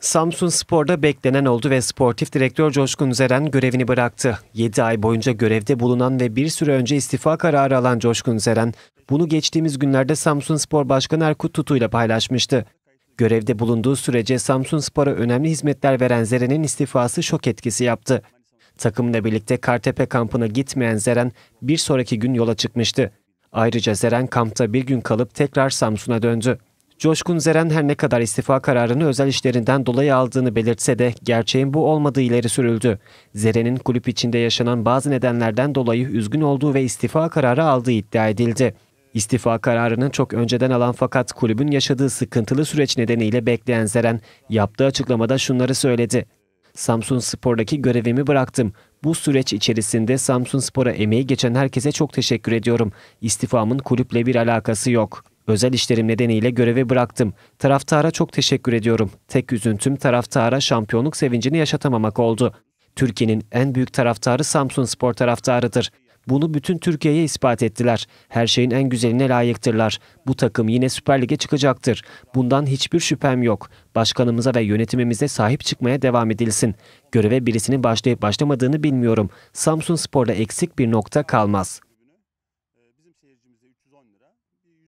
Samsun Spor'da beklenen oldu ve sportif direktör Coşkun Zeren görevini bıraktı. 7 ay boyunca görevde bulunan ve bir süre önce istifa kararı alan Coşkun Zeren, bunu geçtiğimiz günlerde Samsun Spor Başkanı Erkut Tutu ile paylaşmıştı. Görevde bulunduğu sürece Samsun Spor'a önemli hizmetler veren Zeren'in istifası şok etkisi yaptı. Takımla birlikte Kartepe kampına gitmeyen Zeren bir sonraki gün yola çıkmıştı. Ayrıca Zeren kampta bir gün kalıp tekrar Samsun'a döndü. Coşkun Zeren her ne kadar istifa kararını özel işlerinden dolayı aldığını belirtse de gerçeğin bu olmadığı ileri sürüldü. Zeren'in kulüp içinde yaşanan bazı nedenlerden dolayı üzgün olduğu ve istifa kararı aldığı iddia edildi. İstifa kararını çok önceden alan fakat kulübün yaşadığı sıkıntılı süreç nedeniyle bekleyen Zeren yaptığı açıklamada şunları söyledi. Samsun Spor'daki görevimi bıraktım. Bu süreç içerisinde Samsun Spor'a emeği geçen herkese çok teşekkür ediyorum. İstifamın kulüple bir alakası yok. Özel işlerim nedeniyle görevi bıraktım. Taraftara çok teşekkür ediyorum. Tek üzüntüm taraftara şampiyonluk sevincini yaşatamamak oldu. Türkiye'nin en büyük taraftarı Samsun Spor taraftarıdır. Bunu bütün Türkiye'ye ispat ettiler. Her şeyin en güzeline layıktırlar. Bu takım yine Süper Lig'e çıkacaktır. Bundan hiçbir şüphem yok. Başkanımıza ve yönetimimize sahip çıkmaya devam edilsin. Göreve birisinin başlayıp başlamadığını bilmiyorum. Samsun Spor'da eksik bir nokta kalmaz.''